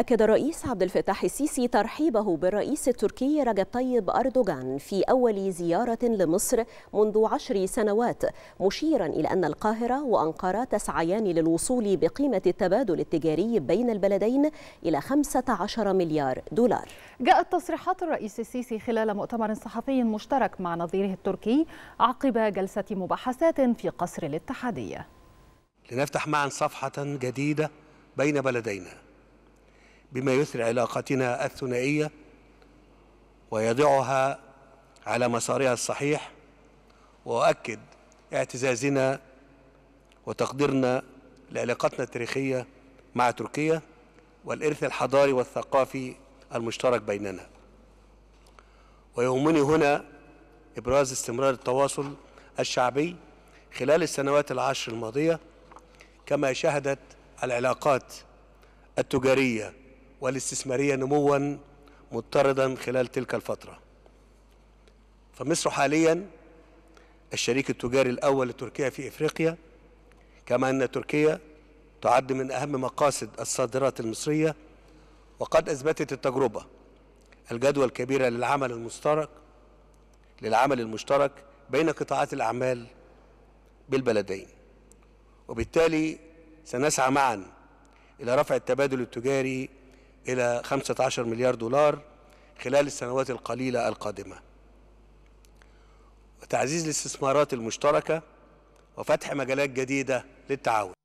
أكد الرئيس عبد الفتاح السيسي ترحيبه بالرئيس التركي رجب طيب أردوغان في أول زيارة لمصر منذ عشر سنوات مشيرا إلى أن القاهرة وأنقرة تسعيان للوصول بقيمة التبادل التجاري بين البلدين إلى 15 مليار دولار جاءت تصريحات الرئيس السيسي خلال مؤتمر صحفي مشترك مع نظيره التركي عقب جلسة مباحثات في قصر الاتحادية لنفتح معا صفحة جديدة بين بلدينا بما يثري علاقتنا الثنائية ويضعها على مسارها الصحيح وأؤكد اعتزازنا وتقديرنا لعلاقتنا التاريخية مع تركيا والإرث الحضاري والثقافي المشترك بيننا ويهمني هنا إبراز استمرار التواصل الشعبي خلال السنوات العشر الماضية كما شهدت العلاقات التجارية والاستثمارية نموا مضطردا خلال تلك الفترة فمصر حاليا الشريك التجاري الأول لتركيا في إفريقيا كما أن تركيا تعد من أهم مقاصد الصادرات المصرية وقد أثبتت التجربة الجدوى الكبيرة للعمل المشترك للعمل المشترك بين قطاعات الأعمال بالبلدين وبالتالي سنسعى معا إلى رفع التبادل التجاري إلى 15 مليار دولار خلال السنوات القليلة القادمة وتعزيز الاستثمارات المشتركة وفتح مجالات جديدة للتعاون